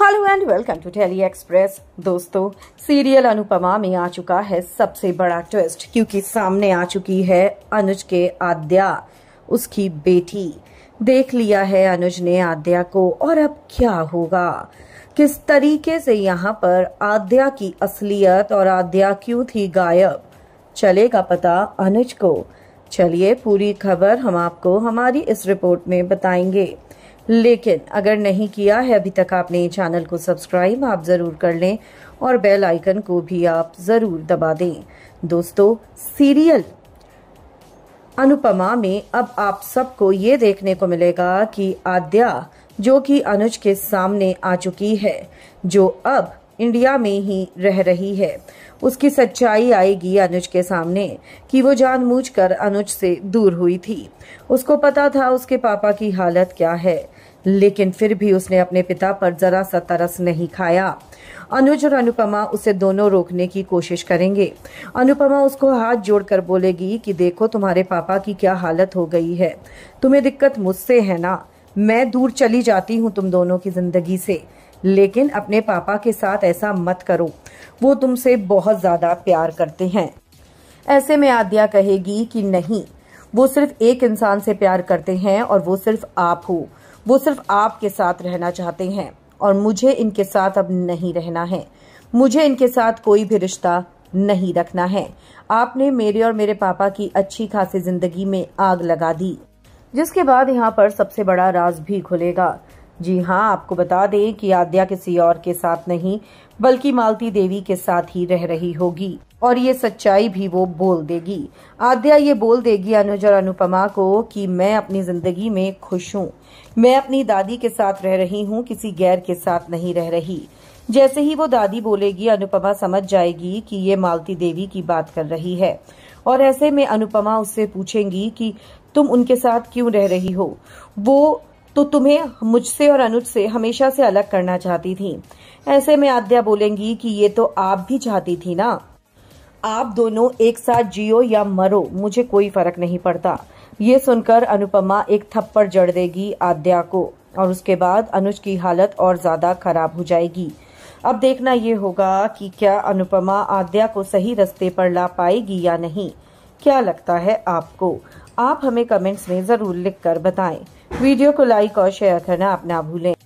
hello and welcome to tele express दोस्तों serial Anupama में आ चुका है सबसे बड़ा ट्विस्ट क्योंकि सामने आ चुकी है अनुज के आद्या उसकी बेटी देख लिया है अनुज ने आद्या को और अब क्या होगा किस तरीके से यहाँ पर आद्या की असलियत और आद्या क्यों थी गायब चलेगा पता अनुज को चलिए पूरी खबर हम आपको हमारी इस रिपोर्ट में बताएंगे लेकिन अगर नहीं किया है अभी तक आपने चैनल को सब्सक्राइब आप ज़रूर कर लें और बेल आइकन को भी आप ज़रूर दबा दें दोस्तों सीरियल अनुपमा में अब आप सबको ये देखने को मिलेगा कि आद्या जो कि अनुज के सामने आ चुकी है जो अब इंडिया में ही रह रही है उसकी सच्चाई आएगी अनुज के सामने कि वो जानबूझकर अनुज से दूर हुई थी उसको पता था उसके पापा की हालत क्या है लेकिन फिर भी उसने अपने पिता पर जरा सा तरस नहीं खाया अनुज और अनुपमा उसे दोनों रोकने की कोशिश करेंगे अनुपमा उसको हाथ जोड़कर बोलेगी कि देखो तुम्हारे पापा की क्या हालत हो गई है तुम्हें दिक्कत मुझसे है ना मैं दूर चली जाती हूँ तुम दोनों की जिंदगी से लेकिन अपने पापा के साथ ऐसा मत करो वो तुमसे बहुत ज्यादा प्यार करते हैं ऐसे में आद्या कहेगी कि नहीं वो सिर्फ एक इंसान से प्यार करते हैं और वो सिर्फ आप हो वो सिर्फ आपके साथ रहना चाहते हैं और मुझे इनके साथ अब नहीं रहना है मुझे इनके साथ कोई भी रिश्ता नहीं रखना है आपने मेरे और मेरे पापा की अच्छी खासी जिंदगी में आग लगा दी जिसके बाद यहाँ पर सबसे बड़ा राज भी खुलेगा जी हाँ आपको बता दें कि आद्या किसी और के साथ नहीं बल्कि मालती देवी के साथ ही रह रही होगी और ये सच्चाई भी वो बोल देगी आद्या ये बोल देगी अनुज और अनुपमा को कि मैं अपनी जिंदगी में खुश हूँ मैं अपनी दादी के साथ रह रही हूँ किसी गैर के साथ नहीं रह रही जैसे ही वो दादी बोलेगी अनुपमा समझ जाएगी कि ये मालती देवी की बात कर रही है और ऐसे में अनुपमा उससे पूछेंगी कि तुम उनके साथ क्यों रह रही हो वो तो तुम्हें मुझसे और अनुज से हमेशा से अलग करना चाहती थी ऐसे में आद्या बोलेंगी कि ये तो आप भी चाहती थी ना आप दोनों एक साथ जियो या मरो मुझे कोई फर्क नहीं पड़ता ये सुनकर अनुपमा एक थप्पड़ जड़ देगी आद्या को और उसके बाद अनुज की हालत और ज्यादा खराब हो जाएगी अब देखना ये होगा कि क्या अनुपमा आद्या को सही रास्ते पर ला पाएगी या नहीं क्या लगता है आपको आप हमें कमेंट्स में ज़रूर लिख कर बताएं वीडियो को लाइक और शेयर करना आप ना भूलें